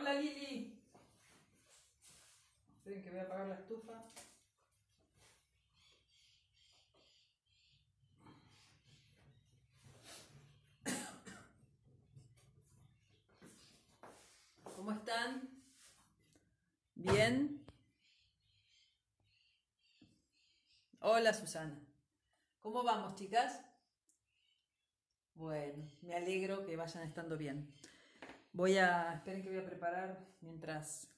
Hola Lili. Esperen que voy a apagar la estufa. ¿Cómo están? ¿Bien? Hola Susana. ¿Cómo vamos, chicas? Bueno, me alegro que vayan estando bien. Voy a, esperen que voy a preparar, mientras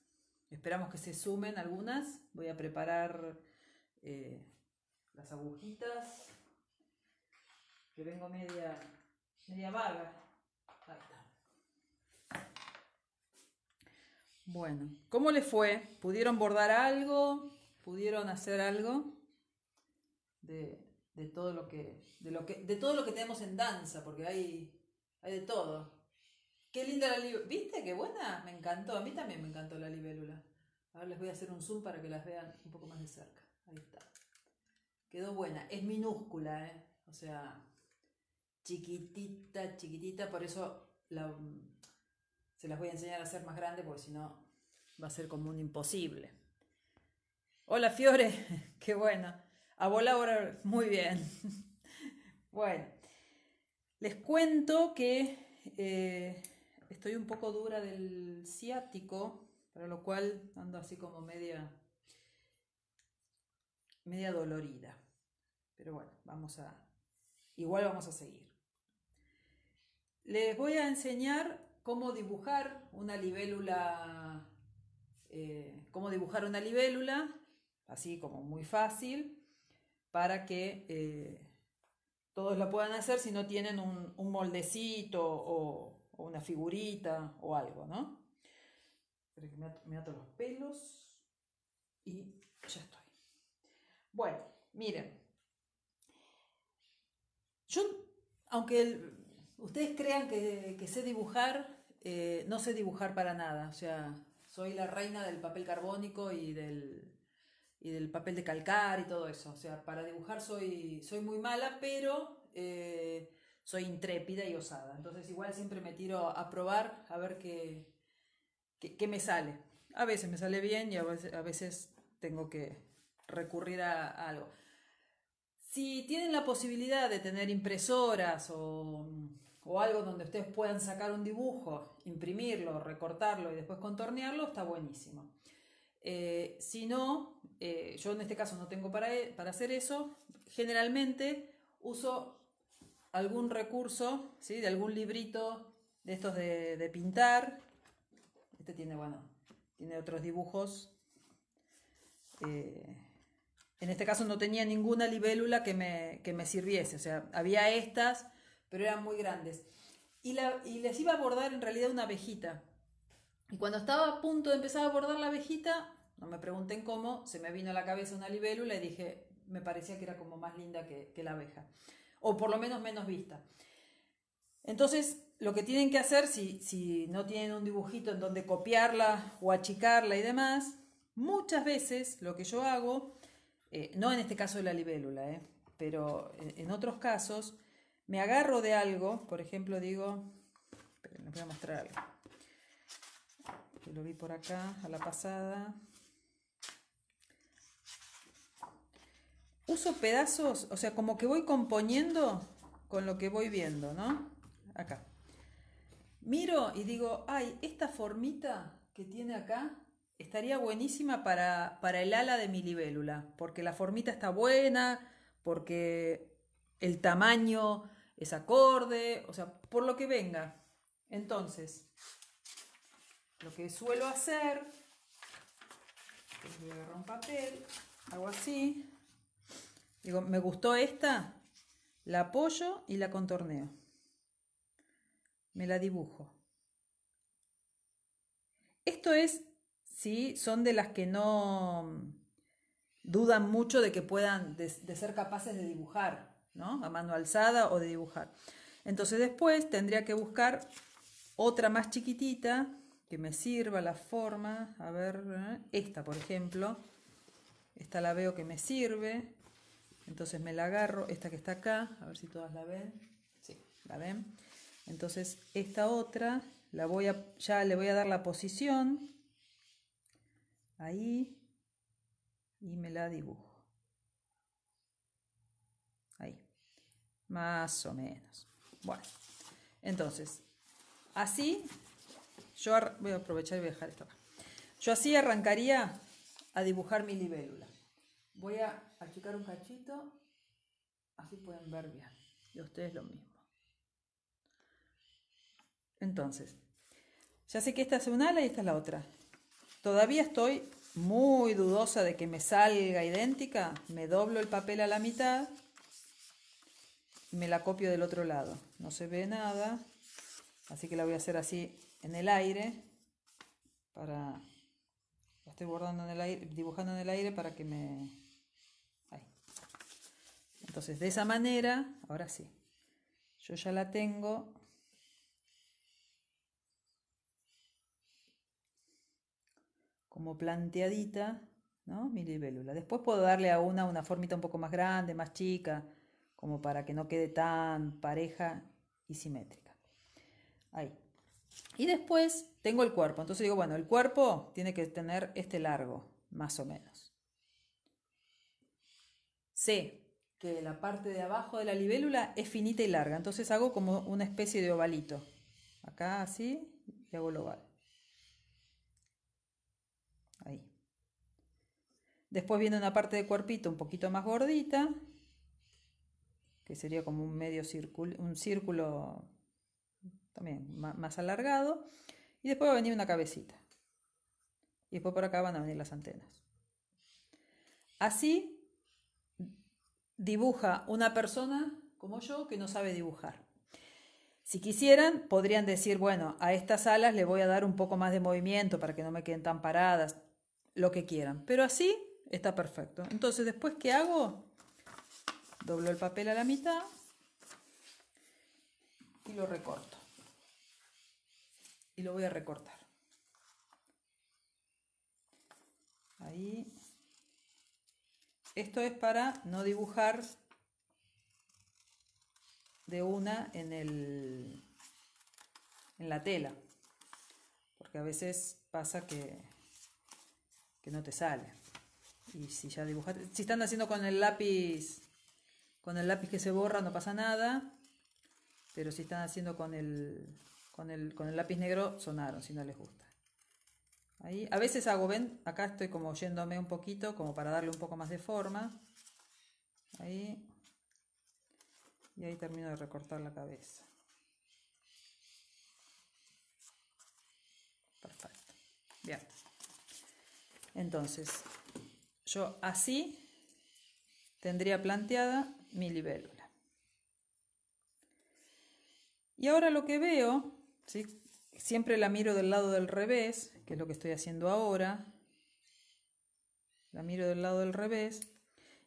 esperamos que se sumen algunas, voy a preparar eh, las agujitas, que vengo media, vaga. Bueno, ¿cómo les fue? ¿Pudieron bordar algo? ¿Pudieron hacer algo? De, todo lo que de lo que de todo lo que tenemos en danza porque hay hay de todo Qué linda la libélula. ¿Viste? Qué buena. Me encantó. A mí también me encantó la libélula. Ahora les voy a hacer un zoom para que las vean un poco más de cerca. Ahí está. Quedó buena. Es minúscula, ¿eh? O sea, chiquitita, chiquitita. Por eso mm, se las voy a enseñar a hacer más grande porque si no va a ser como un imposible. Hola Fiore, qué bueno. A volar muy bien. Bueno, les cuento que eh, estoy un poco dura del ciático, para lo cual ando así como media, media dolorida. Pero bueno, vamos a, igual vamos a seguir. Les voy a enseñar cómo dibujar una libélula, eh, cómo dibujar una libélula, así como muy fácil, para que eh, todos la puedan hacer si no tienen un, un moldecito o, o una figurita o algo, ¿no? que me ato, los pelos y ya estoy. Bueno, miren. Yo, aunque ustedes crean que, sé dibujar, eh, no sé dibujar para nada. O sea, soy la reina del papel carbónico y del, y del papel de calcar y todo eso. O sea, para dibujar soy, soy muy mala, pero eh, soy intrépida y osada. Entonces igual siempre me tiro a probar a ver qué, qué, me sale. A veces me sale bien y a veces, tengo que recurrir a, algo. Si tienen la posibilidad de tener impresoras o, algo donde ustedes puedan sacar un dibujo, imprimirlo, recortarlo y después contornearlo, está buenísimo. Eh, si no, eh, yo en este caso no tengo para, e, para hacer eso, generalmente uso algún recurso, ¿sí? de algún librito de estos de, pintar. Este tiene, bueno, tiene otros dibujos. Eh, en este caso no tenía ninguna libélula que me, que me, sirviese, o sea, había estas, pero eran muy grandes. Y, la, y les iba a bordar en realidad una abejita. Y cuando estaba a punto de empezar a bordar la abejita, no me pregunten cómo, se me vino a la cabeza una libélula y dije, me parecía que era como más linda que la abeja o por lo menos menos vista. Entonces, lo que tienen que hacer, si, no tienen un dibujito en donde copiarla o achicarla y demás, muchas veces lo que yo hago, eh, no en este caso de la libélula, eh, pero en otros casos, me agarro de algo, por ejemplo, digo, les voy a mostrar algo, lo vi por acá a la pasada, uso pedazos, o sea, como que voy componiendo con lo que voy viendo, ¿no? Acá. Miro y digo, ay, esta formita que tiene acá estaría buenísima para, el ala de mi libélula, porque la formita está buena, porque el tamaño es acorde, o sea, por lo que venga. Entonces, lo que suelo hacer, voy a un papel, hago así, Digo, me gustó esta, la apoyo y la contorneo. Me la dibujo. Esto es, sí, son de las que no mm, dudan mucho de que puedan, de, ser capaces de dibujar, ¿no? A mano alzada o de dibujar. Entonces después tendría que buscar otra más chiquitita que me sirva la forma. A ver, ¿eh? esta por ejemplo. Esta la veo que me sirve. Entonces me la agarro, esta que está acá, a ver si todas la ven. Sí, la ven. Entonces esta otra la voy a, ya le voy a dar la posición. Ahí. Y me la dibujo. Ahí. Más o menos. Bueno. Entonces, así yo voy a aprovechar y voy a dejar acá. Yo así arrancaría a dibujar mi libélula. Voy a achicar un cachito, así pueden ver bien. Y ustedes lo mismo. Entonces, ya sé que esta es una ala y esta es la otra. Todavía estoy muy dudosa de que me salga idéntica. Me doblo el papel a la mitad y me la copio del otro lado. No se ve nada, así que la voy a hacer así en el aire para la estoy bordando en el aire, dibujando en el aire para que me entonces, de esa manera, ahora sí, yo ya la tengo. como planteadita, ¿no? Mi libélula. Después puedo darle a una una formita un poco más grande, más chica, como para que no quede tan pareja y simétrica. Ahí. Y después tengo el cuerpo. Entonces digo, bueno, el cuerpo tiene que tener este largo, más o menos. C que la parte de abajo de la libélula es finita y larga. Entonces hago como una especie de ovalito. Acá así y hago el oval. Ahí. Después viene una parte de cuerpito un poquito más gordita, que sería como un medio círculo, un círculo también más alargado. Y después va a venir una cabecita. Y después por acá van a venir las antenas. Así dibuja una persona como yo que no sabe dibujar. Si quisieran, podrían decir, bueno, a estas alas le voy a dar un poco más de movimiento para que no me queden tan paradas, lo que quieran. Pero así está perfecto. Entonces, después, ¿qué hago? Doblo el papel a la mitad y lo recorto. Y lo voy a recortar. Ahí. Esto es para no dibujar de una en, el, en la tela, porque a veces pasa que, que no te sale. Y si ya dibujaste, si están haciendo con el lápiz, con el lápiz que se borra no pasa nada, pero si están haciendo con el, con el lápiz negro sonaron, si no les gusta. A veces hago, ven, acá estoy como yéndome un poquito, como para darle un poco más de forma. Ahí. Y ahí termino de recortar la cabeza. Perfecto. Bien. Entonces, yo así tendría planteada mi libélula. Y ahora lo que veo, ¿sí? siempre la miro del lado del revés, que es lo que estoy haciendo ahora. La miro del lado del revés.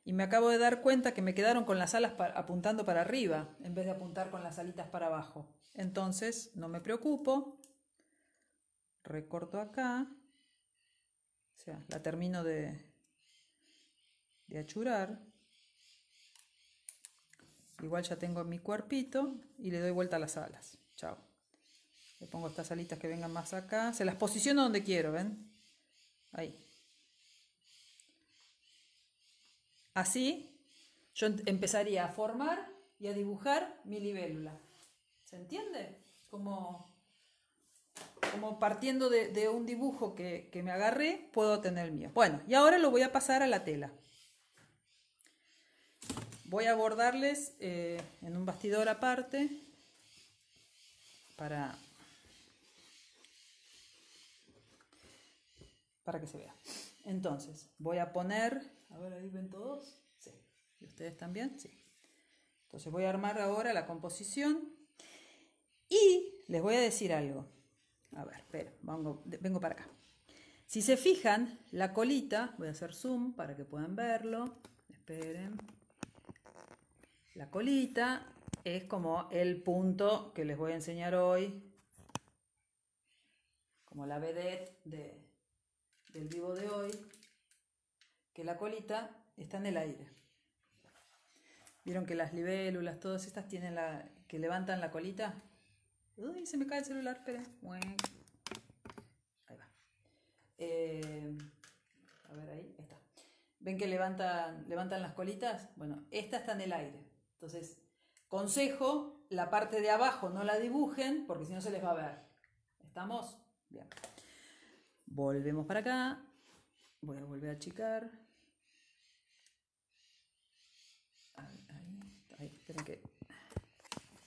Y me acabo de dar cuenta que me quedaron con las alas apuntando para arriba en vez de apuntar con las alitas para abajo. Entonces, no me preocupo. Recorto acá. O sea, la termino de, de achurar. Igual ya tengo mi cuerpito y le doy vuelta a las alas. Chao. Le pongo estas alitas que vengan más acá. Se las posiciono donde quiero, ¿ven? Ahí. Así yo empezaría a formar y a dibujar mi libélula. ¿Se entiende? Como, como partiendo de, un dibujo que, me agarré, puedo tener el mío. Bueno, y ahora lo voy a pasar a la tela. Voy a bordarles eh, en un bastidor aparte para para que se vea. Entonces, voy a poner, a ver, ahí ven todos. Sí. ¿Y ustedes también? Sí. Entonces voy a armar ahora la composición y les voy a decir algo. A ver, espera, vengo, vengo para acá. Si se fijan, la colita, voy a hacer zoom para que puedan verlo. Esperen. La colita es como el punto que les voy a enseñar hoy, como la vedette de, el vivo de hoy, que la colita está en el aire. ¿Vieron que las libélulas, todas estas tienen la. que levantan la colita? Uy, se me cae el celular, Ahí va. Eh, a ver, ahí está. ¿Ven que levantan, levantan las colitas? Bueno, esta está en el aire. Entonces, consejo, la parte de abajo no la dibujen porque si no se les va a ver. ¿Estamos? Bien. Volvemos para acá. Voy a volver a achicar.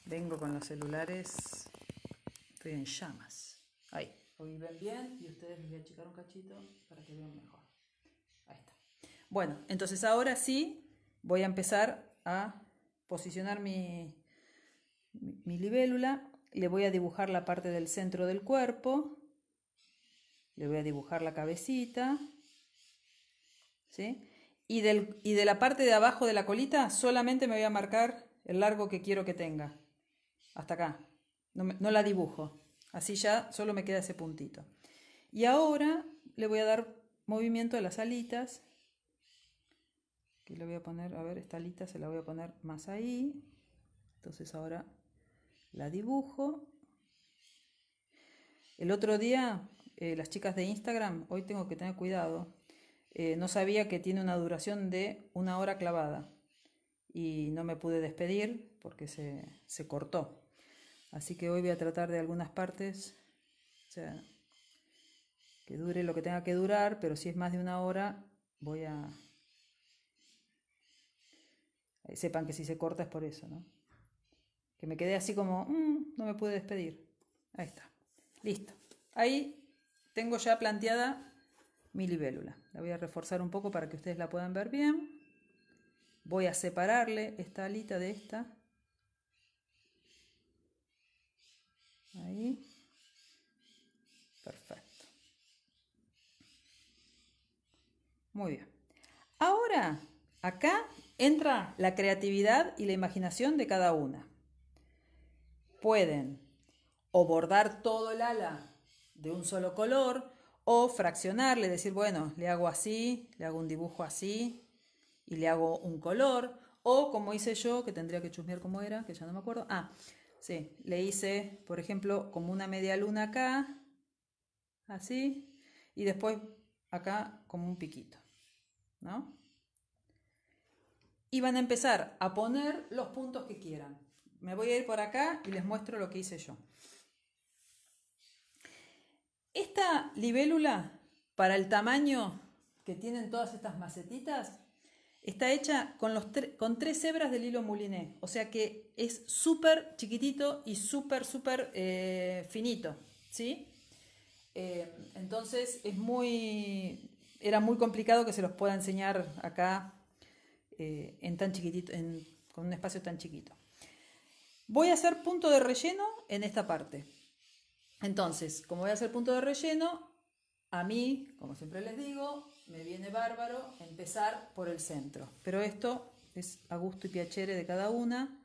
Vengo con los celulares. Estoy en llamas. Ahí. Hoy ven bien y ustedes les voy a achicar un cachito para que vean mejor. Bueno, entonces ahora sí voy a empezar a posicionar mi, mi libélula. Le voy a dibujar la parte del centro del cuerpo. Le voy a dibujar la cabecita. ¿Sí? Y, del, y de la parte de abajo de la colita solamente me voy a marcar el largo que quiero que tenga. Hasta acá. No, la dibujo. Así ya solo me queda ese puntito. Y ahora le voy a dar movimiento a las alitas. Aquí le voy a poner, a ver, esta alita se la voy a poner más ahí. Entonces ahora la dibujo. El otro día eh, las chicas de Instagram, hoy tengo que tener cuidado, eh, no sabía que tiene una duración de una hora clavada y no me pude despedir porque se, cortó. Así que hoy voy a tratar de algunas partes, que dure lo que tenga que durar, pero si es más de una hora, voy a... Eh, sepan que si se corta es por eso, ¿no? Que me quedé así como, mm, no me pude despedir. Ahí está. Listo. Ahí tengo ya planteada mi libélula. La voy a reforzar un poco para que ustedes la puedan ver bien. Voy a separarle esta alita de esta. Ahí. Perfecto. Muy bien. Ahora, acá entra la creatividad y la imaginación de cada una. Pueden o bordar todo el ala de un solo color o fraccionarle, decir, bueno, le hago así, le hago un dibujo así y le hago un color. O como hice yo, que tendría que chusmear cómo era, que ya no me acuerdo. Ah, sí, le hice, por ejemplo, como una media luna acá, así, y después acá como un piquito, ¿no? Y van a empezar a poner los puntos que quieran. Me voy a ir por acá y les muestro lo que hice yo. Esta libélula, para el tamaño que tienen todas estas macetitas, está hecha con, los con tres hebras del hilo mouliné. O sea que es súper chiquitito y súper, súper eh, finito. ¿sí? Eh, entonces es muy, era muy complicado que se los pueda enseñar acá eh, en tan chiquitito, con un espacio tan chiquito. Voy a hacer punto de relleno en esta parte. Entonces, como voy a hacer punto de relleno, a mí, como siempre les digo, me viene bárbaro empezar por el centro. Pero esto es a gusto y piacere de cada una.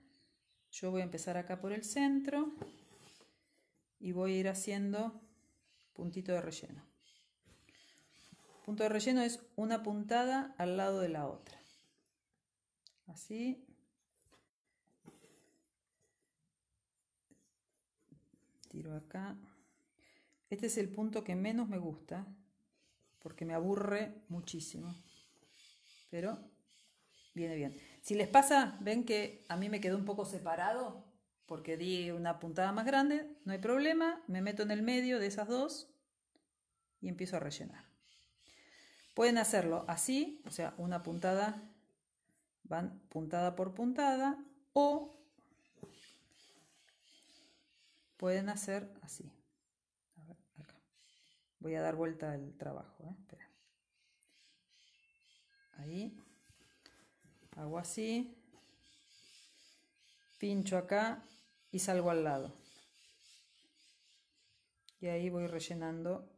Yo voy a empezar acá por el centro y voy a ir haciendo puntito de relleno. Punto de relleno es una puntada al lado de la otra. Así. tiro acá. Este es el punto que menos me gusta porque me aburre muchísimo. Pero viene bien. Si les pasa, ven que a mí me quedó un poco separado porque di una puntada más grande, no hay problema, me meto en el medio de esas dos y empiezo a rellenar. Pueden hacerlo así, o sea, una puntada, van puntada por puntada, o pueden hacer así. Voy a dar vuelta al trabajo. ¿eh? Ahí. Hago así. Pincho acá y salgo al lado. Y ahí voy rellenando.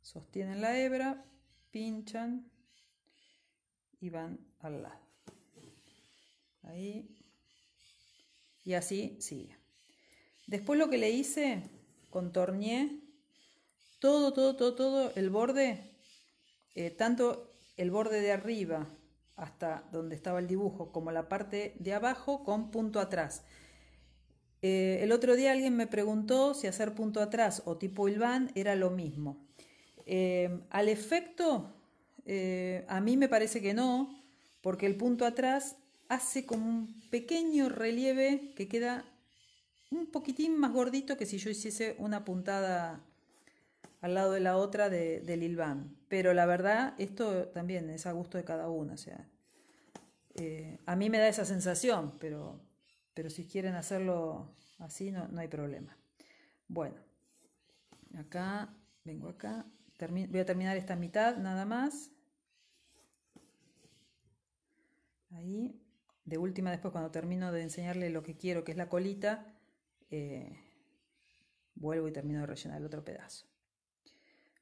Sostienen la hebra, pinchan y van al lado. Ahí. Y así sigue. Después lo que le hice, contorneé todo, todo, todo, todo el borde, eh, tanto el borde de arriba hasta donde estaba el dibujo, como la parte de abajo con punto atrás. Eh, el otro día alguien me preguntó si hacer punto atrás o tipo ilván era lo mismo. Eh, al efecto, a mí me parece que no, porque el punto atrás hace como un pequeño relieve que queda un poquitín más gordito que si yo hiciese una puntada al lado de la otra del hilván. Pero la verdad, esto también es a gusto de cada uno. O sea, eh, a mí me da esa sensación, pero, pero si quieren hacerlo así, no, hay problema. Bueno, acá, vengo acá, voy a terminar esta mitad nada más. Ahí de última después cuando termino de enseñarle lo que quiero, que es la colita, eh, vuelvo y termino de rellenar el otro pedazo.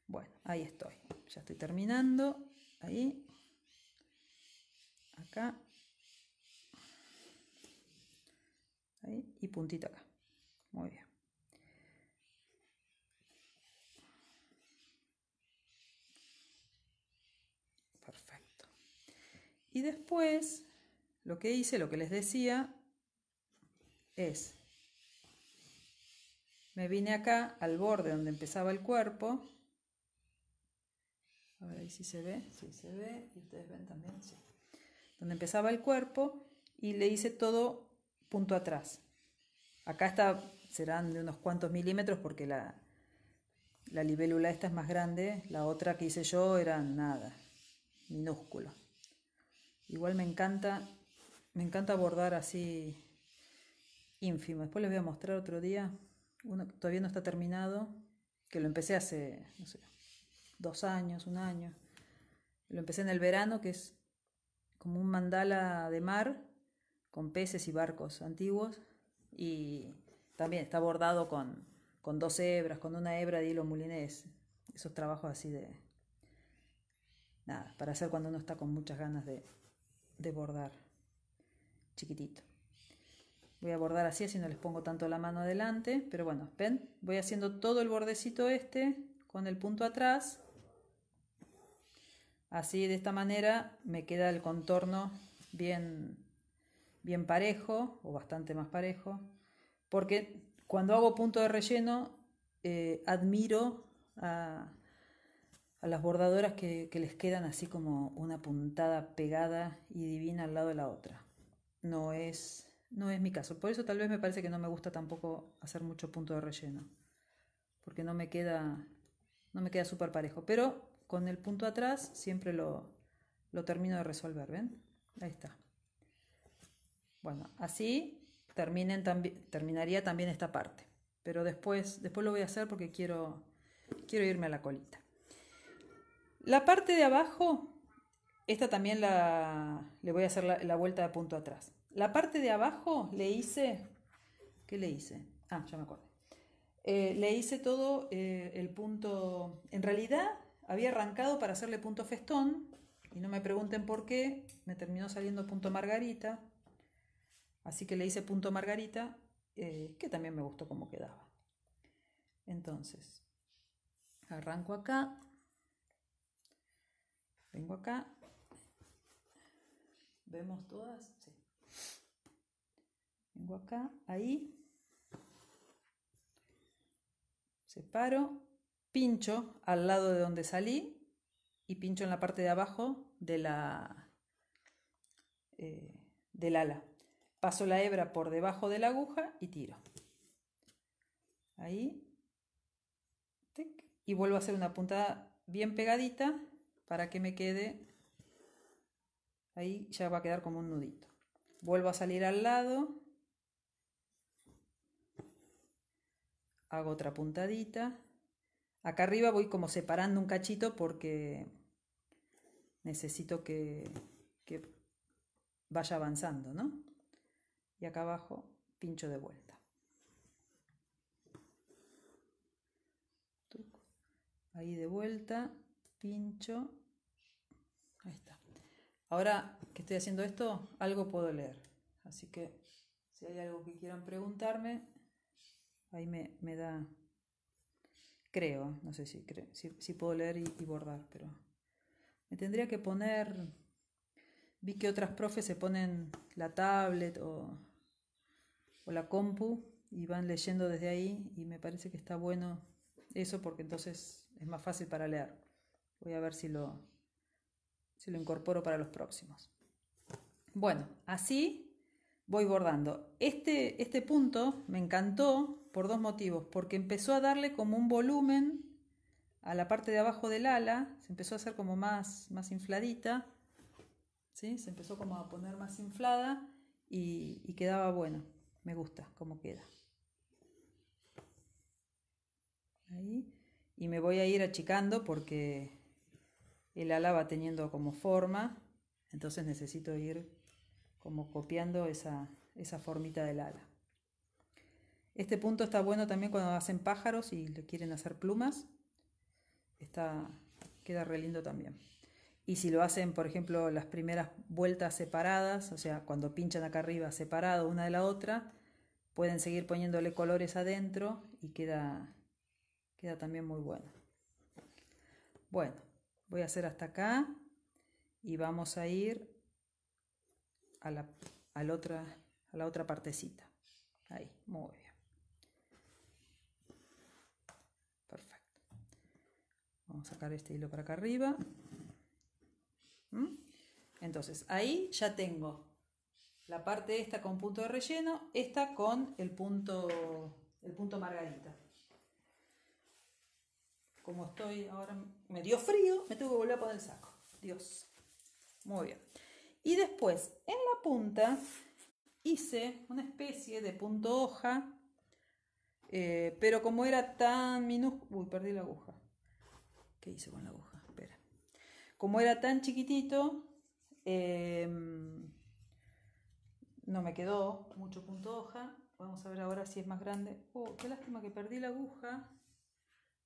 Bueno, ahí estoy. Ya estoy terminando. Ahí. Acá. Ahí. Y puntito acá. Muy bien. Perfecto. Y después lo que hice, lo que les decía, es, me vine acá al borde donde empezaba el cuerpo, a ver ahí se ve, sí, se ve, y ustedes ven también, sí. Donde empezaba el cuerpo y le hice todo punto atrás. Acá está, serán de unos cuantos milímetros porque la, la libélula esta es más grande, la otra que hice yo era nada, minúsculo. Igual me encanta me encanta bordar así ínfimo. Después les voy a mostrar otro día. Uno que todavía no está terminado, que lo empecé hace, dos años, un año. Lo empecé en el verano, que es como un mandala de mar con peces y barcos antiguos. Y también está bordado con, con dos hebras, con una hebra de hilo mulinés. Esos trabajos así de... Nada, para hacer cuando uno está con muchas ganas de, de bordar. Voy a bordar así, así no les pongo tanto la mano adelante, pero bueno, ven, voy haciendo todo el bordecito este con el punto atrás. Así de esta manera me queda el contorno bien, bien parejo o bastante más parejo, porque cuando hago punto de relleno eh, admiro a, las bordadoras que les quedan así como una puntada pegada y divina al lado de la otra no es, no es mi caso. Por eso tal vez me parece que no me gusta tampoco hacer mucho punto de relleno, porque no me queda, no me queda súper parejo. Pero con el punto atrás siempre lo, lo termino de resolver, ¿ven? Ahí está. Bueno, así terminen, también terminaría también esta parte. Pero después, después lo voy a hacer porque quiero, quiero irme a la colita. La parte de abajo esta también la, le voy a hacer la, vuelta de punto atrás. La parte de abajo le hice, ¿qué le hice? Ah, ya me acuerdo. Eh, le hice todo eh, el punto, en realidad había arrancado para hacerle punto festón y no me pregunten por qué, me terminó saliendo punto margarita, así que le hice punto margarita, eh, que también me gustó cómo quedaba. Entonces, arranco acá, vengo acá, ¿Vemos todas? Sí. Vengo acá, ahí. Separo, pincho al lado de donde salí y pincho en la parte de abajo de la, eh, del ala. Paso la hebra por debajo de la aguja y tiro. Ahí. y vuelvo a hacer una puntada bien pegadita para que me quede Ahí ya va a quedar como un nudito. Vuelvo a salir al lado. Hago otra puntadita. Acá arriba voy como separando un cachito porque necesito que, vaya avanzando, ¿no? Y acá abajo pincho de vuelta. Ahí de vuelta, pincho. Ahí está. Ahora que estoy haciendo esto, algo puedo leer. Así que si hay algo que quieran preguntarme, ahí me, da, creo, no sé si, si, puedo leer y, bordar, pero me tendría que poner, vi que otras profes se ponen la tablet o, o la compu y van leyendo desde ahí y me parece que está bueno eso porque entonces es más fácil para leer. Voy a ver si lo, si lo incorporo para los próximos. Bueno, así voy bordando. Este, este punto me encantó por dos motivos, porque empezó a darle como un volumen a la parte de abajo del ala, se empezó a hacer como más, más infladita, ¿sí? se empezó como a poner más inflada y, quedaba bueno, me gusta cómo queda. Y me voy a ir achicando porque el ala va teniendo como forma, entonces necesito ir como copiando esa, esa formita del ala. Este punto está bueno también cuando hacen pájaros y le quieren hacer plumas. Está, queda re lindo también. Y si lo hacen, por ejemplo, las primeras vueltas separadas, o sea, cuando pinchan acá arriba separado una de la otra, pueden seguir poniéndole colores adentro y queda, queda también muy bueno. Bueno, Voy a hacer hasta acá y vamos a ir a la, otra, a la otra partecita. Ahí, muy bien. Perfecto. Vamos a sacar este hilo para acá arriba. ¿Mm? Entonces, ahí ya tengo la parte esta con punto de relleno, esta con el punto, el punto margarita como estoy ahora, me dio frío, me tengo que volver a poner el saco. Dios. Muy bien. Y después, en la punta, hice una especie de punto hoja, eh, pero como era tan minúsculo... Uy, perdí la aguja. ¿Qué hice con la aguja? Espera. Como era tan chiquitito, em, no me quedó mucho punto hoja. Vamos a ver ahora si es más grande. Oh, qué lástima que perdí la aguja.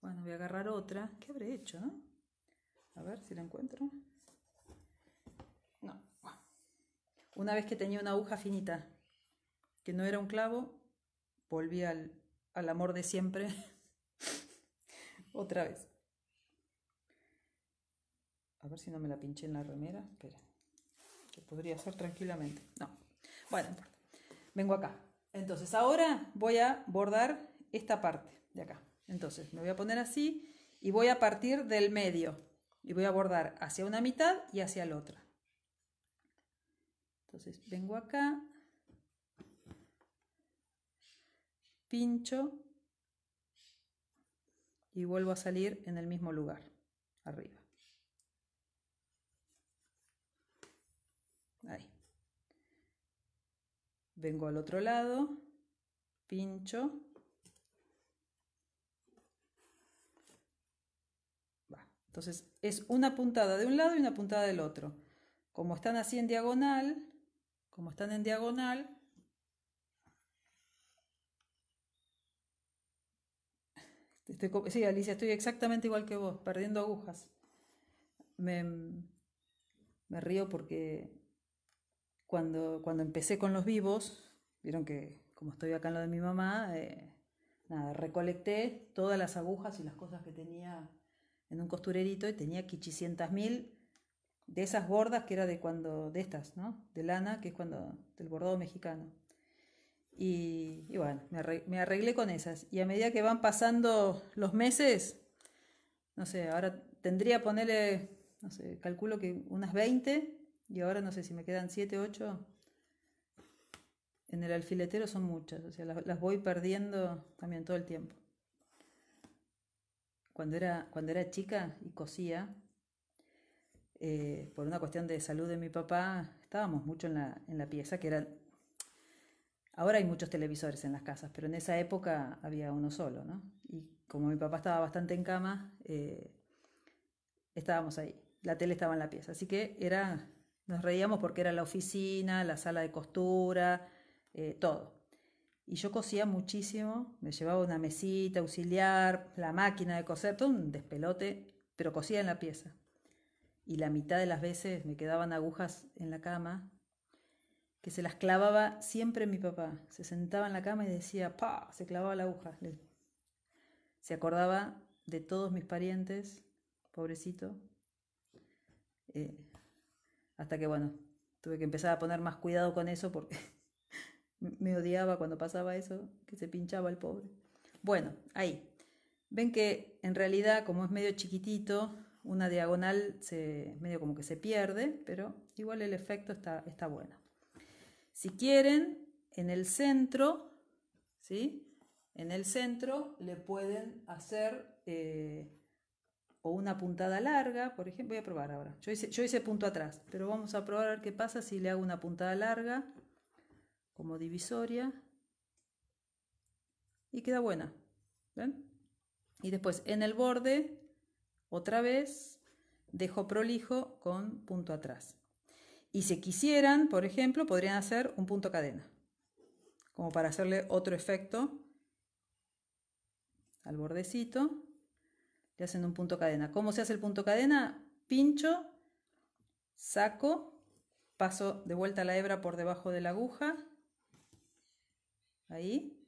Bueno, voy a agarrar otra. ¿Qué habré hecho, no? A ver si la encuentro. No. Una vez que tenía una aguja finita, que no era un clavo, volví al, amor de siempre. Otra vez. A ver si no me la pinché en la remera. Espera. Que podría ser tranquilamente. No. Bueno, Vengo acá. Entonces ahora voy a bordar esta parte de acá. Entonces me voy a poner así y voy a partir del medio y voy a bordar hacia una mitad y hacia la otra. Entonces vengo acá, pincho y vuelvo a salir en el mismo lugar, arriba. Ahí. Vengo al otro lado, pincho Entonces es una puntada de un lado y una puntada del otro. Como están así en diagonal, como están en diagonal, sí, Alicia, estoy exactamente igual que vos, perdiendo agujas. Me, me río porque cuando, cuando empecé con los vivos, vieron que como estoy acá en lo de mi mamá, eh, nada, recolecté todas las agujas y las cosas que tenía en un costurerito y tenía quichicientas mil de esas bordas que era de cuando, de estas, ¿no? De lana, que es cuando, del bordado mexicano. Y, bueno, me arreglé, con esas. Y a medida que van pasando los meses, no sé, ahora tendría ponerle, no sé, calculo que unas 20, y ahora no sé si me quedan 7, 8. En el alfiletero son muchas, o sea, las voy perdiendo también todo el tiempo. Cuando era, cuando era chica y cosía, eh, por una cuestión de salud de mi papá, estábamos mucho en la, en la pieza, que era... Ahora hay muchos televisores en las casas, pero en esa época había uno solo, ¿no? Y como mi papá estaba bastante en cama, eh, estábamos ahí. La tele estaba en la pieza. Así que era, nos reíamos porque era la oficina, la sala de costura, eh, todo. Y yo cosía muchísimo, me llevaba una mesita auxiliar, la máquina de coser, todo un despelote, pero cosía en la pieza. Y la mitad de las veces me quedaban agujas en la cama que se las clavaba siempre mi papá. Se sentaba en la cama y decía, pa, se clavaba la aguja. Se acordaba de todos mis parientes, pobrecito. Eh, hasta que, bueno, tuve que empezar a poner más cuidado con eso porque me odiaba cuando pasaba eso, que se pinchaba el pobre. Bueno, ahí. Ven que en realidad, como es medio chiquitito, una diagonal se, medio como que se pierde, pero igual el efecto está, bueno. Si quieren, en el centro, ¿sí? En el centro le pueden hacer eh, o una puntada larga, por ejemplo, voy a probar ahora. Yo hice, yo hice punto atrás, pero vamos a probar a ver qué pasa si le hago una puntada larga como divisoria y queda buena. Y después en el borde, otra vez, dejo prolijo con punto atrás. Y si quisieran, por ejemplo, podrían hacer un punto cadena, como para hacerle otro efecto al bordecito. Le hacen un punto cadena. ¿Cómo se hace el punto cadena? Pincho, saco, paso de vuelta la hebra por debajo de la aguja Ahí.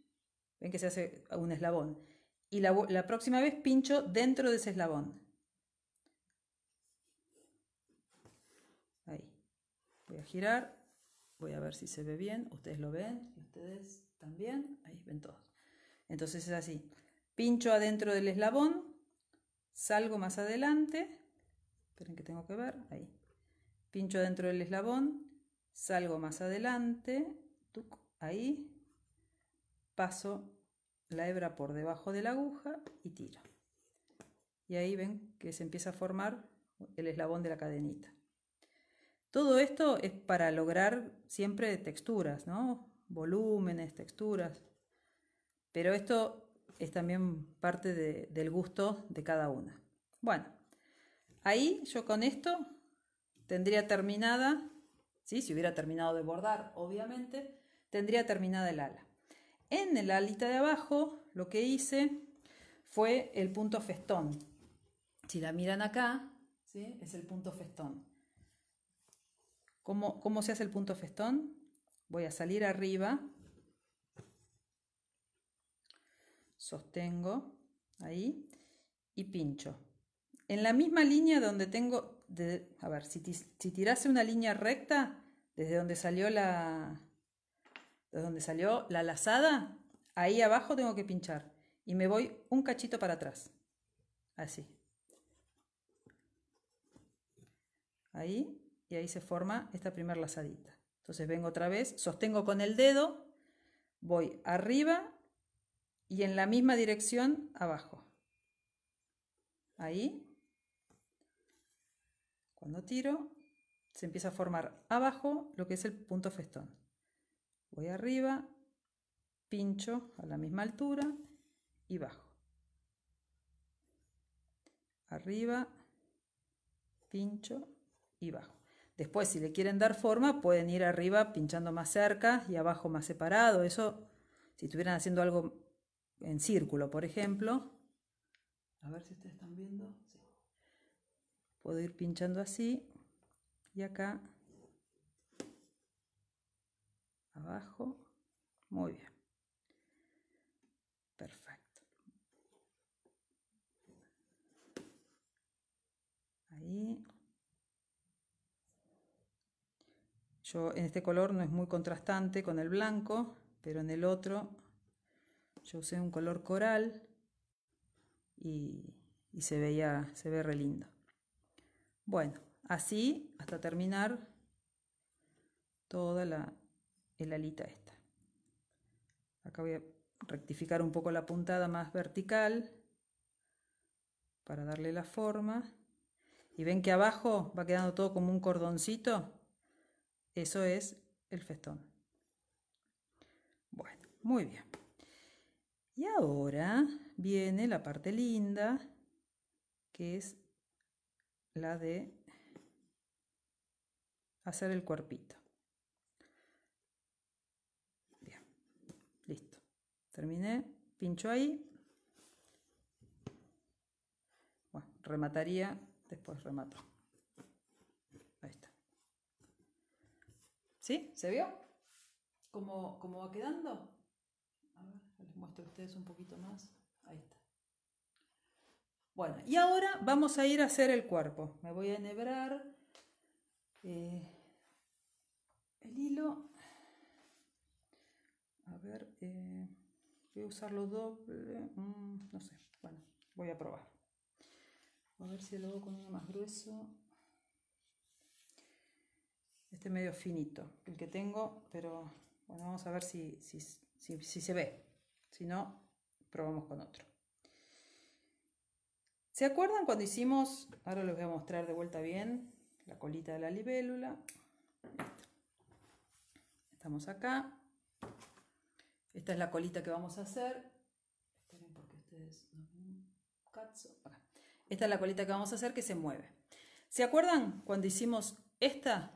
Ven que se hace un eslabón. Y la, próxima vez pincho dentro de ese eslabón. Ahí. Voy a girar. Voy a ver si se ve bien. Ustedes lo ven. ustedes también. Ahí ven todos. Entonces es así. Pincho adentro del eslabón. Salgo más adelante. Esperen que tengo que ver. Ahí. Pincho adentro del eslabón. Salgo más adelante. Ahí paso la hebra por debajo de la aguja y tiro. Y ahí ven que se empieza a formar el eslabón de la cadenita. Todo esto es para lograr siempre texturas, ¿no? Volúmenes, texturas. Pero esto es también parte del gusto de cada una. Bueno, ahí yo con esto tendría terminada, si hubiera terminado de bordar, obviamente, tendría terminada el ala. En el alita de abajo lo que hice fue el punto festón. Si la miran acá, ¿sí? es el punto festón. ¿Cómo, ¿Cómo se hace el punto festón? Voy a salir arriba, sostengo ahí y pincho. En la misma línea donde tengo, de, a ver, si tirase una línea recta, desde donde salió la, de donde salió la lazada, ahí abajo tengo que pinchar y me voy un cachito para atrás. Así. Ahí y ahí se forma esta primera lazadita. Entonces vengo otra vez, sostengo con el dedo, voy arriba y en la misma dirección abajo. Ahí. Cuando tiro, se empieza a formar abajo lo que es el punto festón. Voy arriba, pincho a la misma altura y bajo. Arriba, pincho y bajo. Después, si le quieren dar forma, pueden ir arriba pinchando más cerca y abajo más separado. Eso, si estuvieran haciendo algo en círculo, por ejemplo. A ver si ustedes están viendo. Puedo ir pinchando así y acá abajo. Muy bien. Perfecto. Ahí. Yo en este color no es muy contrastante con el blanco, pero en el otro yo usé un color coral y, se veía, se ve re lindo. Bueno, así hasta terminar toda la, el alita esta. Acá voy a rectificar un poco la puntada más vertical para darle la forma. Y ven que abajo va quedando todo como un cordoncito. Eso es el festón. Bueno, muy bien. Y ahora viene la parte linda, que es la de hacer el cuerpito. terminé, pincho ahí, bueno, remataría, después remato. Ahí está. ¿Sí? ¿Se vio? ¿Cómo, va quedando? A ver, les muestro a ustedes un poquito más. Ahí está. Bueno, y ahora vamos a ir a hacer el cuerpo. Me voy a enhebrar eh, el hilo. A ver, eh, usar usarlo doble, mm, no sé, bueno, voy a probar. A ver si lo hago con uno más grueso. Este medio finito, el que tengo, pero bueno, vamos a ver si, si, si se ve. Si no, probamos con otro. ¿Se acuerdan cuando hicimos? Ahora les voy a mostrar de vuelta bien la colita de la libélula. Estamos acá. Esta es la colita que vamos a hacer. Esta es la colita que vamos a hacer que se mueve. ¿Se acuerdan cuando hicimos esta?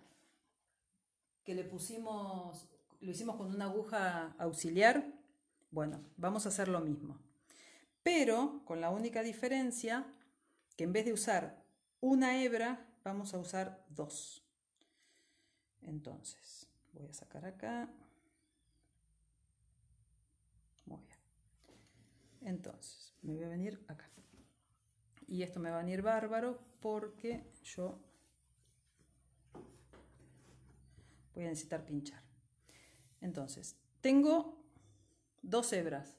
Que le pusimos, lo hicimos con una aguja auxiliar. Bueno, vamos a hacer lo mismo. Pero con la única diferencia que en vez de usar una hebra, vamos a usar dos. Entonces, voy a sacar acá. Entonces, me voy a venir acá. Y esto me va a venir bárbaro porque yo voy a necesitar pinchar. Entonces, tengo dos hebras.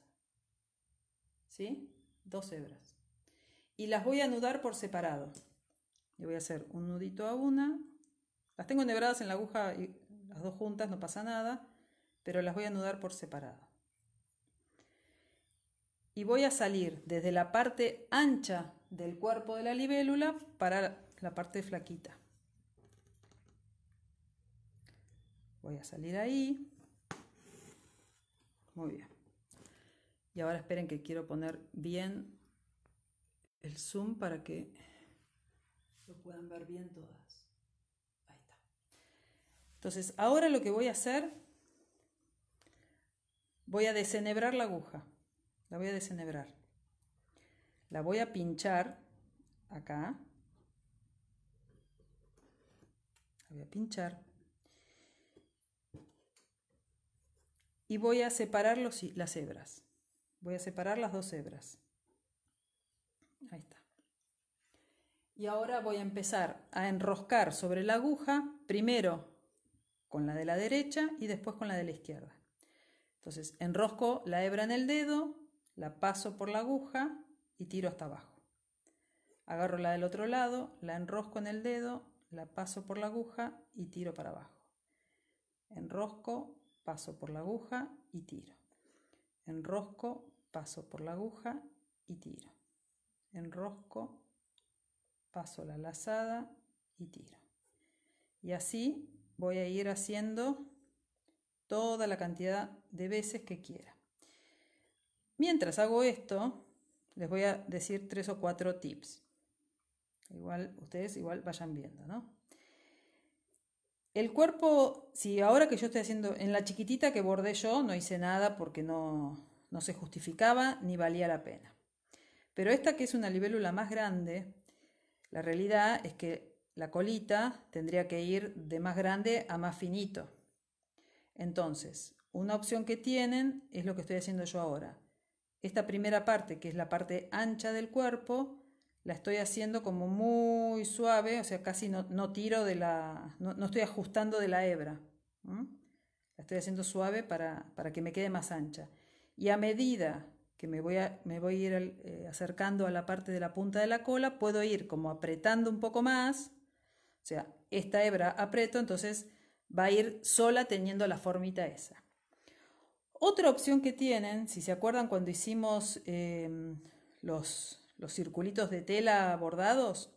¿Sí? Dos hebras. Y las voy a anudar por separado. Le voy a hacer un nudito a una. Las tengo enhebradas en la aguja, y las dos juntas, no pasa nada, pero las voy a anudar por separado y voy a salir desde la parte ancha del cuerpo de la libélula para la parte flaquita. Voy a salir ahí. Muy bien. Y ahora esperen que quiero poner bien el zoom para que lo puedan ver bien todas. Ahí está. Entonces, ahora lo que voy a hacer, voy a desenhebrar la aguja. La voy a desenhebrar. La voy a pinchar acá. voy a pinchar. Y voy a separar las hebras. Voy a separar las dos hebras. Ahí está. Y ahora voy a empezar a enroscar sobre la aguja, primero con la de la derecha y después con la de la izquierda. Entonces, enrosco la hebra en el dedo, la paso por la aguja y tiro hasta abajo. Agarro la del otro lado, la enrosco en el dedo, la paso por la aguja y tiro para abajo. Enrosco, paso por la aguja y tiro. Enrosco, paso por la aguja y tiro. Enrosco, paso la lazada y tiro. Y así voy a ir haciendo toda la cantidad de veces que quiera. Mientras hago esto, les voy a decir tres o cuatro tips. Igual ustedes igual vayan viendo, El cuerpo, si ahora que yo estoy haciendo, en la chiquitita que bordé yo, no hice nada porque no, no se justificaba ni valía la pena. Pero esta que es una libélula más grande, la realidad es que la colita tendría que ir de más grande a más finito. Entonces, una opción que tienen es lo que estoy haciendo yo ahora esta primera parte, que es la parte ancha del cuerpo, la estoy haciendo como muy suave, o sea, casi no, tiro de la, no, estoy ajustando de la hebra. La estoy haciendo suave para, que me quede más ancha. Y a medida que me voy a, me voy ir eh, acercando a la parte de la punta de la cola, puedo ir como apretando un poco más. O sea, esta hebra aprieto, entonces va a ir sola teniendo la formita esa. Otra opción que tienen, si se acuerdan cuando hicimos em, los, circulitos de tela bordados,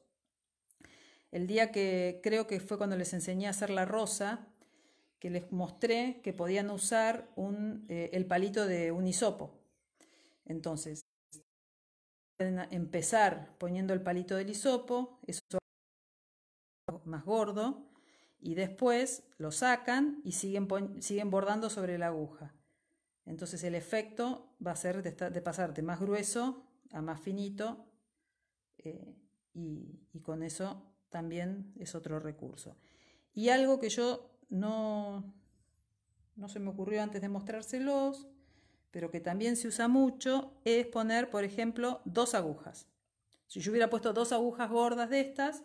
el día que creo que fue cuando les enseñé a hacer la rosa, que les mostré que podían usar eh, el palito de un hisopo. Entonces, pueden empezar poniendo el palito del hisopo, eso es más gordo, y después lo sacan y siguen bordando sobre la aguja. Entonces el efecto va a ser de, pasar de pasarte más grueso a más finito eh, y, y, con eso también es otro recurso. Y algo que yo no, no se me ocurrió antes de mostrárselos, pero que también se usa mucho, es poner, por ejemplo, dos agujas. Si yo hubiera puesto dos agujas gordas de estas,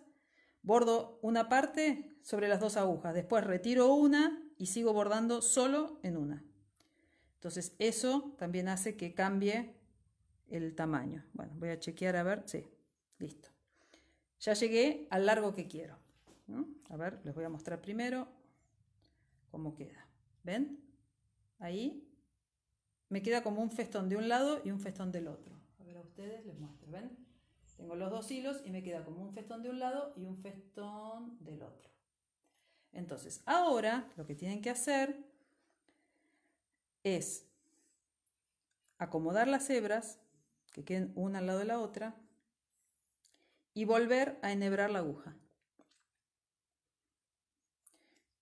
bordo una parte sobre las dos agujas, después retiro una y sigo bordando solo en una. Entonces eso también hace que cambie el tamaño. Bueno, voy a chequear a ver. Sí, listo. Ya llegué al largo que quiero. A ver, les voy a mostrar primero cómo queda. ¿Ven? Ahí me queda como un festón de un lado y un festón del otro. A ver, a ustedes les muestro. ¿Ven? Tengo los dos hilos y me queda como un festón de un lado y un festón del otro. Entonces, ahora lo que tienen que hacer es acomodar las hebras, que queden una al lado de la otra, y volver a enhebrar la aguja.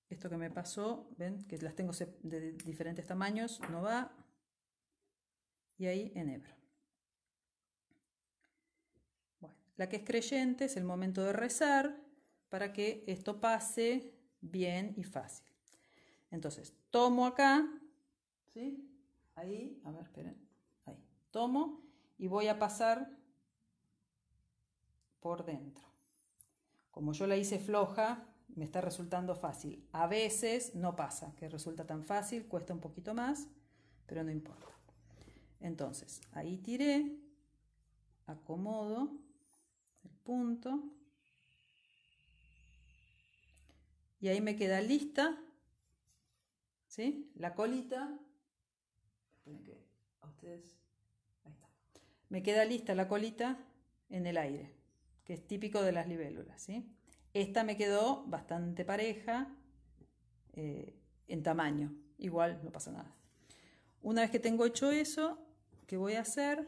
Esto que me pasó, ven, que las tengo de diferentes tamaños, no va. Y ahí enhebro. la que es creyente es el momento de rezar para que esto pase bien y fácil. Entonces, tomo acá, Ahí, a ver, esperen, ahí. Tomo y voy a pasar por dentro. Como yo la hice floja, me está resultando fácil. A veces no pasa, que resulta tan fácil, cuesta un poquito más, pero no importa. Entonces, ahí tiré, acomodo el punto y ahí me queda lista ¿sí? la colita me queda lista la colita en el aire, que es típico de las libélulas. ¿sí? Esta me quedó bastante pareja eh, en tamaño. Igual no pasa nada. Una vez que tengo hecho eso, ¿qué voy a hacer?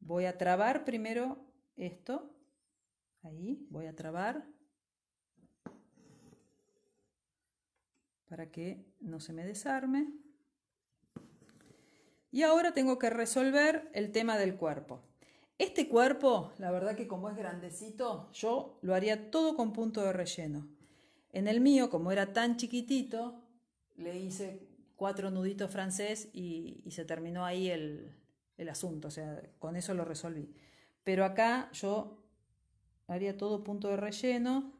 Voy a trabar primero esto. Ahí, voy a trabar para que no se me desarme. Y ahora tengo que resolver el tema del cuerpo. Este cuerpo, la verdad que como es grandecito, yo lo haría todo con punto de relleno. En el mío, como era tan chiquitito, le hice cuatro nuditos francés y, se terminó ahí el, asunto, o sea, con eso lo resolví. Pero acá yo haría todo punto de relleno,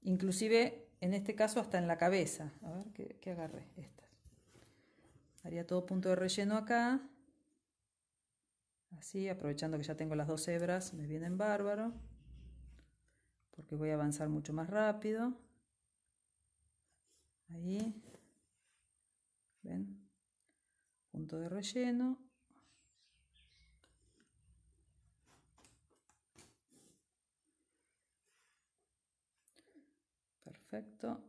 inclusive en este caso hasta en la cabeza. A ver, ¿qué, qué agarré? Esta. Haría todo punto de relleno acá. Así, aprovechando que ya tengo las dos hebras, me vienen bárbaro. Porque voy a avanzar mucho más rápido. Ahí. ¿Ven? Punto de relleno. Perfecto.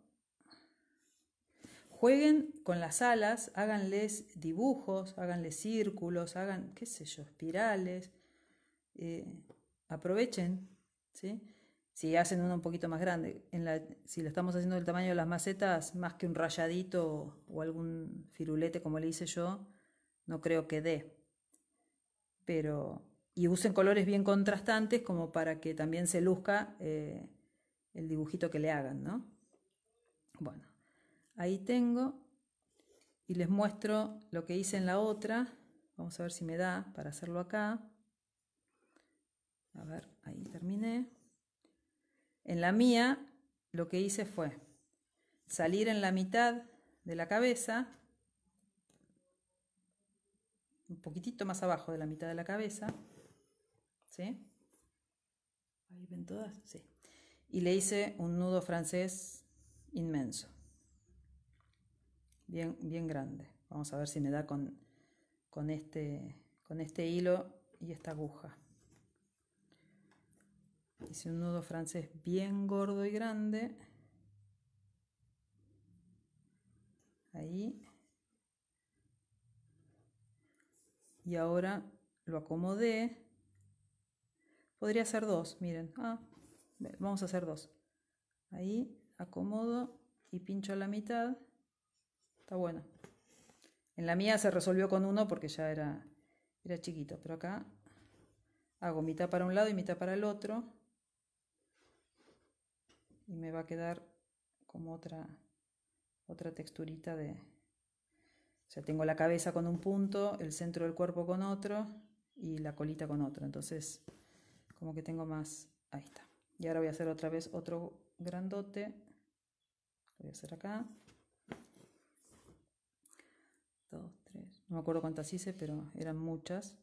Jueguen con las alas, háganles dibujos, háganles círculos, hagan, qué sé yo, espirales. Eh, aprovechen, ¿sí? Si hacen uno un poquito más grande, si lo estamos haciendo del tamaño de las macetas, más que un rayadito o algún firulete como le hice yo, no creo que dé. Pero, y usen colores bien contrastantes como para que también se luzca eh, el dibujito que le hagan, ¿no? Bueno, Ahí tengo y les muestro lo que hice en la otra. Vamos a ver si me da para hacerlo acá. A ver, ahí terminé. En la mía lo que hice fue salir en la mitad de la cabeza, un poquitito más abajo de la mitad de la cabeza, ¿sí? Ahí ven todas, sí. Y le hice un nudo francés inmenso bien, bien grande. Vamos a ver si me da con, este, con este hilo y esta aguja. Hice un nudo francés bien gordo y grande. Ahí. Y ahora lo acomodé. Podría hacer dos, miren. Ah, vamos a hacer dos. Ahí acomodo y pincho a la mitad. Está bueno. En la mía se resolvió con uno porque ya era, era chiquito, pero acá hago mitad para un lado y mitad para el otro. Y me va a quedar como otra, otra texturita de... O sea, tengo la cabeza con un punto, el centro del cuerpo con otro y la colita con otro. Entonces, como que tengo más... Ahí está. Y ahora voy a hacer otra vez otro grandote. voy a hacer acá no me acuerdo cuántas hice, pero eran muchas.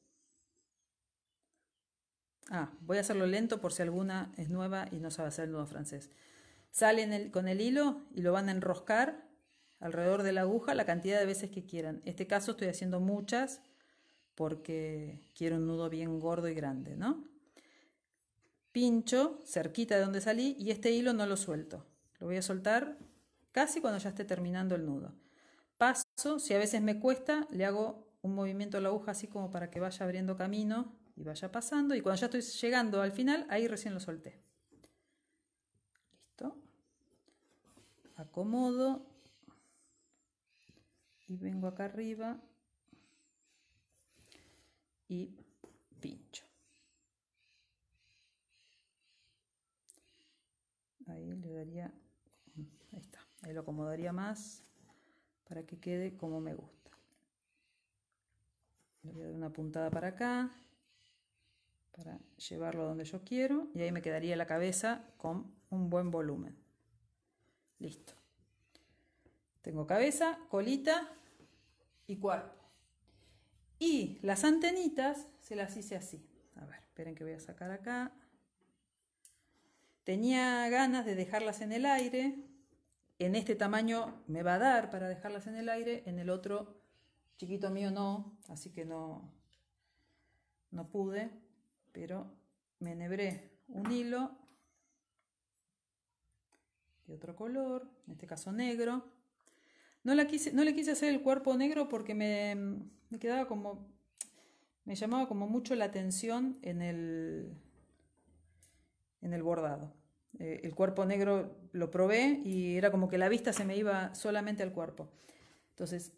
Ah, voy a hacerlo lento por si alguna es nueva y no sabe hacer el nudo francés. Salen con el hilo y lo van a enroscar alrededor de la aguja la cantidad de veces que quieran. En este caso estoy haciendo muchas porque quiero un nudo bien gordo y grande, ¿no? Pincho cerquita de donde salí y este hilo no lo suelto. Lo voy a soltar casi cuando ya esté terminando el nudo paso, si a veces me cuesta, le hago un movimiento a la aguja así como para que vaya abriendo camino y vaya pasando. Y cuando ya estoy llegando al final, ahí recién lo solté. Listo. Acomodo. Y vengo acá arriba. Y pincho. Ahí le daría... Ahí está. Ahí lo acomodaría más para que quede como me gusta. Le voy a dar una puntada para acá, para llevarlo donde yo quiero, y ahí me quedaría la cabeza con un buen volumen. Listo. Tengo cabeza, colita y cuerpo. Y las antenitas se las hice así. A ver, esperen que voy a sacar acá. Tenía ganas de dejarlas en el aire, en este tamaño me va a dar para dejarlas en el aire, en el otro chiquito mío no, así que no, no pude, pero me enhebré un hilo de otro color, en este caso negro. No, la quise, no le quise hacer el cuerpo negro porque me, quedaba como, me llamaba como mucho la atención en en el bordado. Eh, el cuerpo negro lo probé y era como que la vista se me iba solamente al cuerpo. Entonces,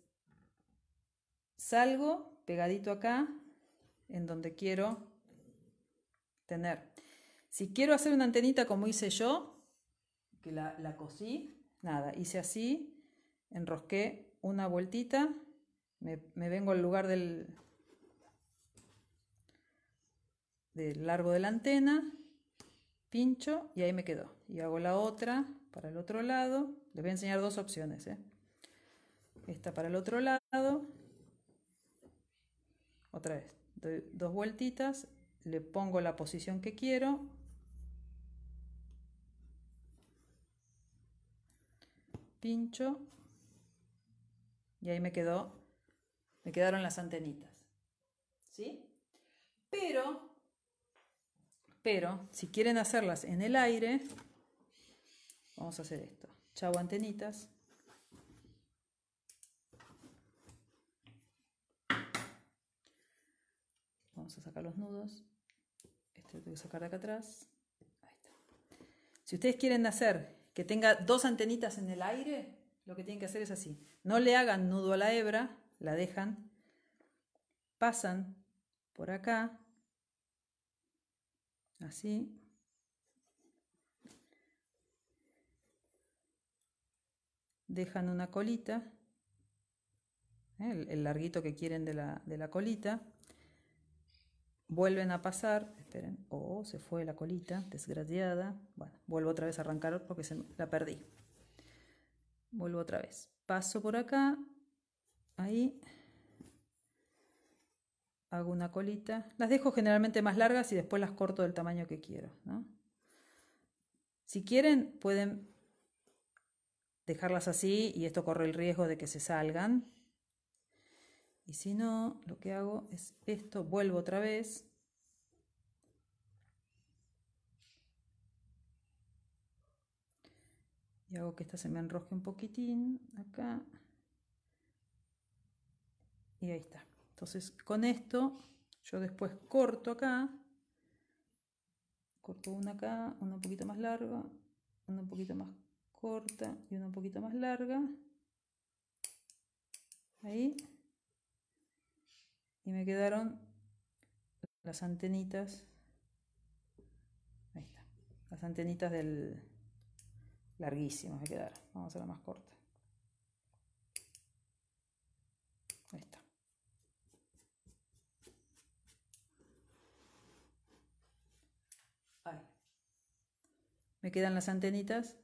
salgo pegadito acá, en donde quiero tener. Si quiero hacer una antenita como hice yo, que la, cosí, nada, hice así, enrosqué una vueltita, me, me vengo al lugar del, del largo de la antena, pincho y ahí me quedó. Y hago la otra para el otro lado. Les voy a enseñar dos opciones. ¿eh? Esta para el otro lado. Otra vez. Doy dos vueltitas. Le pongo la posición que quiero. Pincho. Y ahí me quedó. Me quedaron las antenitas. ¿Sí? Pero pero si quieren hacerlas en el aire, vamos a hacer esto. Chavo antenitas. Vamos a sacar los nudos. Este lo tengo que sacar de acá atrás. Ahí está. Si ustedes quieren hacer que tenga dos antenitas en el aire, lo que tienen que hacer es así. No le hagan nudo a la hebra, la dejan, pasan por acá así dejan una colita ¿eh? el, larguito que quieren de la, colita vuelven a pasar esperen oh se fue la colita desgraciada bueno vuelvo otra vez a arrancar porque se, la perdí vuelvo otra vez paso por acá ahí hago una colita. Las dejo generalmente más largas y después las corto del tamaño que quiero. Si quieren, pueden dejarlas así y esto corre el riesgo de que se salgan. Y si no, lo que hago es esto, vuelvo otra vez. Y hago que esta se me enroje un poquitín acá. Y ahí está. Entonces con esto yo después corto acá, corto una acá, una un poquito más larga, una un poquito más corta y una un poquito más larga. Ahí. Y me quedaron las antenitas. Ahí está. Las antenitas del larguísimo me quedaron. Vamos a la más corta. Me quedan las antenitas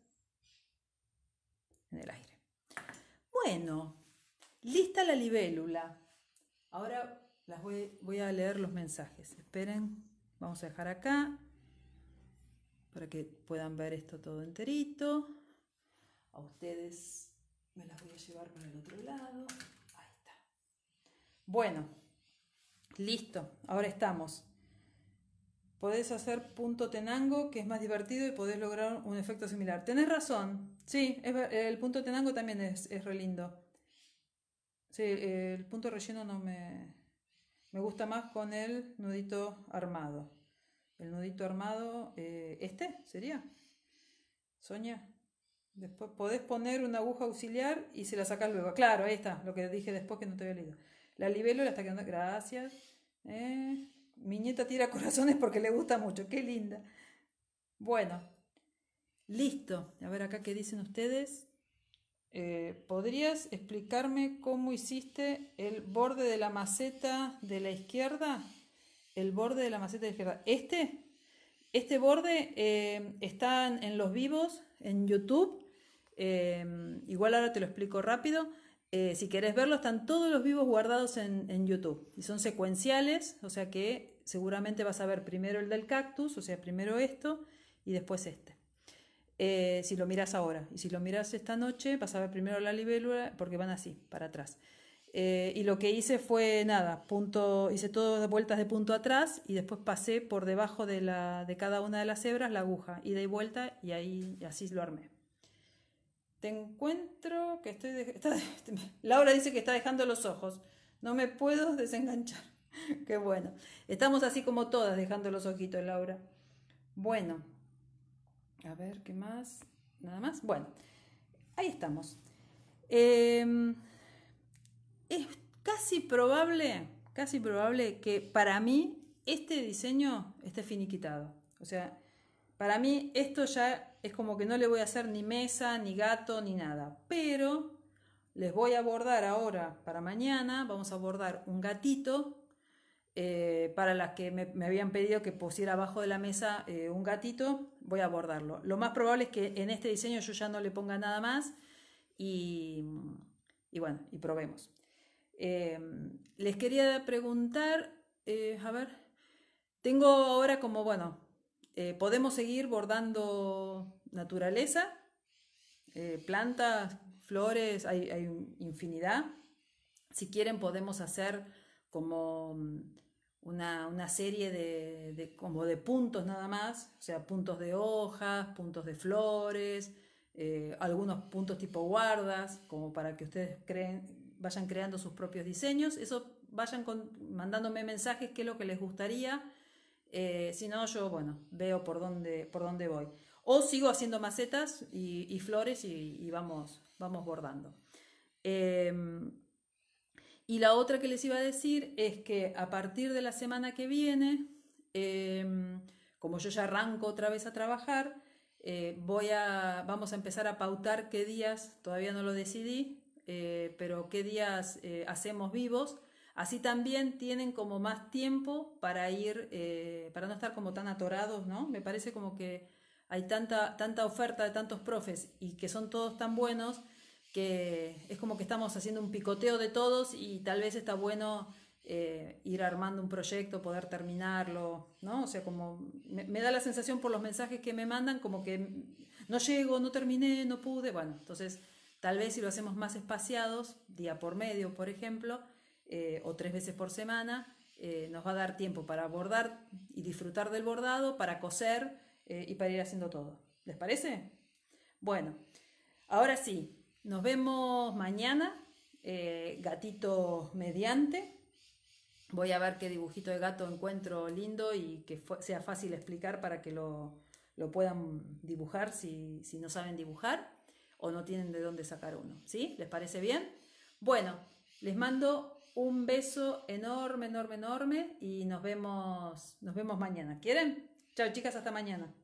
en el aire. Bueno, lista la libélula. Ahora las voy, a leer los mensajes. Esperen, vamos a dejar acá para que puedan ver esto todo enterito. A ustedes me las voy a llevar para el otro lado. Ahí está. Bueno, listo. Ahora estamos podés hacer punto tenango, que es más divertido y podés lograr un efecto similar. Tenés razón, sí, el punto tenango también es, es, re lindo. Sí, el punto relleno no me... Me gusta más con el nudito armado. El nudito armado, eh, este sería. Soña. Después podés poner una aguja auxiliar y se la sacas luego. Claro, ahí está, lo que dije después que no te había leído. La la está quedando. Gracias. Eh. Mi nieta tira corazones porque le gusta mucho. Qué linda. Bueno, listo. A ver acá qué dicen ustedes. Eh, ¿Podrías explicarme cómo hiciste el borde de la maceta de la izquierda? El borde de la maceta de la izquierda. ¿Este? Este borde eh, está en los vivos en YouTube. Eh, igual ahora te lo explico rápido. si querés verlo, están todos los vivos guardados en, en, YouTube y son secuenciales, o sea que seguramente vas a ver primero el del cactus, o sea, primero esto y después este. Eh, si lo miras ahora y si lo miras esta noche, vas a ver primero la libélula porque van así, para atrás. Eh, y lo que hice fue nada, punto, hice todo de vueltas de punto atrás y después pasé por debajo de, la, de cada una de las hebras la aguja, ida y vuelta y ahí así lo armé. Te encuentro que estoy... De, Laura dice que está dejando los ojos. No me puedo desenganchar. Qué bueno. Estamos así como todas, dejando los ojitos, Laura. Bueno, a ver, ¿qué más? ¿Nada más? Bueno, ahí estamos. Em, es casi probable, casi probable que para mí este diseño esté finiquitado. O sea, para mí esto ya es como que no le voy a hacer ni mesa, ni gato, ni nada. Pero les voy a abordar ahora, para mañana, vamos a abordar un gatito eh, para las que me, habían pedido que pusiera abajo de la mesa eh, un gatito, voy a bordarlo Lo más probable es que en este diseño yo ya no le ponga nada más y, bueno, y probemos. Eh, les quería preguntar, a ver, tengo ahora como, bueno, podemos seguir bordando naturaleza, plantas, flores, hay infinidad. Si quieren podemos hacer como mm, una, serie de, como de puntos nada más, o sea, puntos de hojas, puntos de flores, eh, algunos puntos tipo guardas, como para que ustedes creen, vayan creando sus propios diseños. Eso vayan mandándome mensajes qué es lo que les gustaría. Eh, si no, yo, bueno, veo por dónde, por dónde voy. O sigo haciendo macetas y, flores y, vamos, vamos bordando. Em, y la otra que les iba a decir es que a partir de la semana que viene, em, como yo ya arranco otra vez a trabajar, eh, voy a, vamos a empezar a pautar qué días, todavía no lo decidí, eh, pero qué días eh, hacemos vivos. Así también tienen como más tiempo para ir, para no estar como tan atorados, ¿no? Me parece como que hay tanta, tanta oferta de tantos profes y que son todos tan buenos que es como que estamos haciendo un picoteo de todos y tal vez está bueno eh, ir armando un proyecto, poder terminarlo, ¿no? O sea, como me, da la sensación por los mensajes que me mandan, como que no llego, no terminé, no pude, bueno, entonces tal vez si lo hacemos más espaciados, día por medio, por ejemplo, eh, o tres veces por semana, eh, nos va a dar tiempo para bordar y disfrutar del bordado, para coser y para ir haciendo todo. ¿Les parece? Bueno, ahora sí, nos vemos mañana, gatitos eh, gatito mediante. Voy a ver qué dibujito de gato encuentro lindo y que sea fácil explicar para que lo, puedan dibujar si, no saben dibujar o no tienen de dónde sacar uno. ¿Sí? ¿Les parece bien? Bueno, les mando un beso enorme, enorme, enorme y nos vemos, nos vemos mañana. ¿Quieren? Chao chicas, hasta mañana.